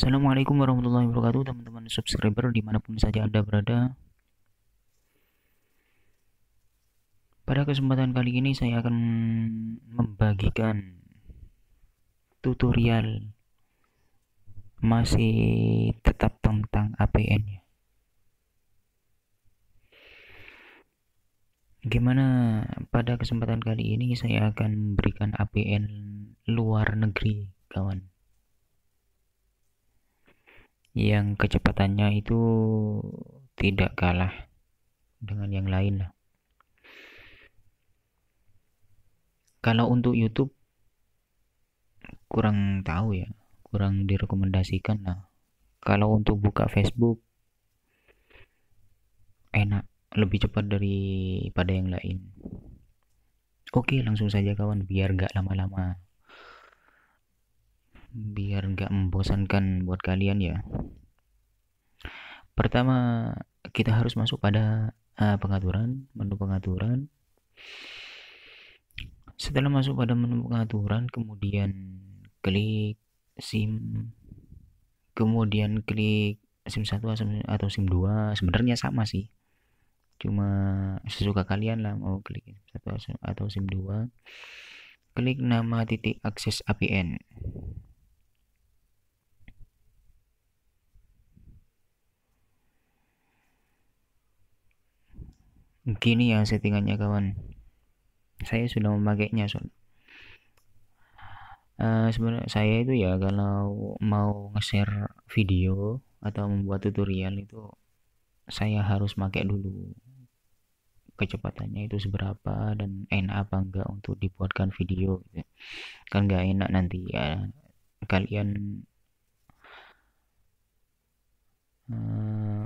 Assalamualaikum warahmatullahi wabarakatuh teman-teman subscriber dimanapun saja anda berada pada kesempatan kali ini saya akan membagikan tutorial masih tetap tentang APN ya Gimana pada kesempatan kali ini saya akan memberikan APN luar negeri, kawan yang kecepatannya itu tidak kalah dengan yang lain lah. Kalau untuk YouTube kurang tahu ya, kurang direkomendasikan lah. Kalau untuk buka Facebook enak, lebih cepat daripada yang lain. Oke, langsung saja kawan biar gak lama-lama biar nggak membosankan buat kalian ya pertama kita harus masuk pada uh, pengaturan menu pengaturan setelah masuk pada menu pengaturan kemudian klik SIM kemudian klik SIM 1 atau SIM 2 sebenarnya sama sih cuma sesuka kalian lah mau klik SIM 1 atau SIM 2 klik nama titik akses APN gini ya settingannya kawan saya sudah memakainya so. Uh, eh, sebenarnya saya itu ya kalau mau nge-share video atau membuat tutorial itu saya harus pakai dulu kecepatannya itu seberapa dan enak apa enggak untuk dibuatkan video gitu ya. kan enggak enak nanti ya kalian eh,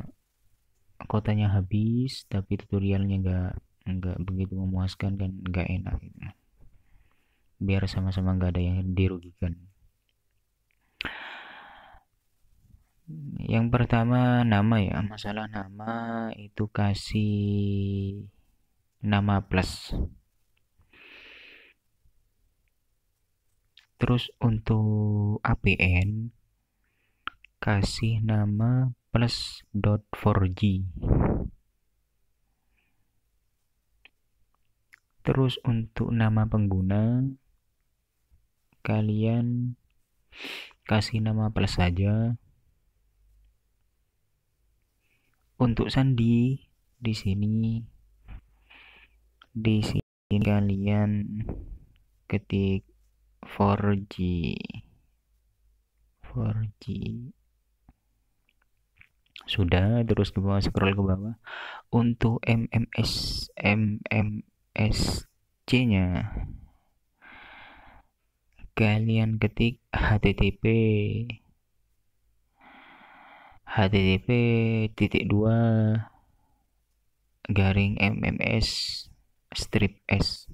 kotanya habis tapi tutorialnya nggak nggak begitu memuaskan dan nggak enak biar sama-sama nggak ada yang dirugikan yang pertama nama ya masalah nama itu kasih nama plus terus untuk APN kasih nama plus dot 4G terus untuk nama pengguna kalian kasih nama plus saja untuk sandi di sini di sini kalian ketik 4G 4G sudah terus ke bawah scroll ke bawah untuk MMS MMS C nya kalian ketik http http titik dua garing mms strip s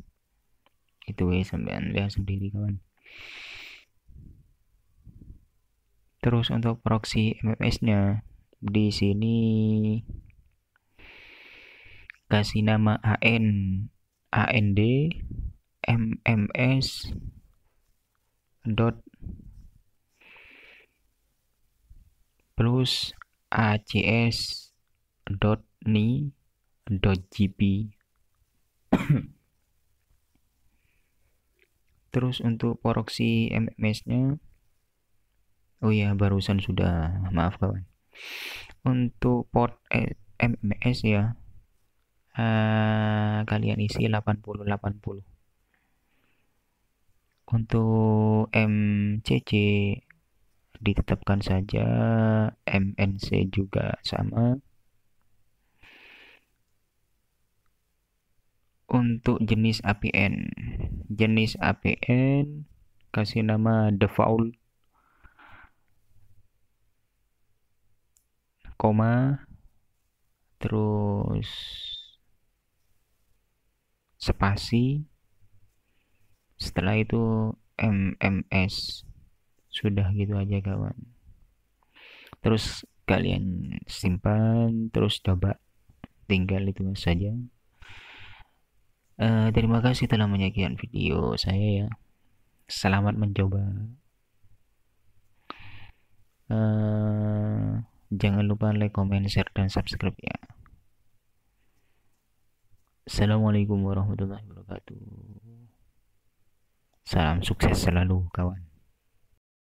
itu ya sampean lihat sendiri kawan terus untuk proxy mms nya di sini kasih nama AN AND MMS dot plus ACS dot ni dot GP terus untuk proxy MMS nya oh ya barusan sudah maaf kawan untuk port eh, MMS ya uh, kalian isi 80 80 untuk MCC ditetapkan saja MNC juga sama untuk jenis APN jenis APN kasih nama default koma terus spasi setelah itu MMS sudah gitu aja kawan terus kalian simpan terus coba tinggal itu saja uh, terima kasih telah menyaksikan video saya ya selamat mencoba uh, Jangan lupa like, comment, share, dan subscribe ya. Assalamualaikum warahmatullahi wabarakatuh. Salam sukses selalu kawan.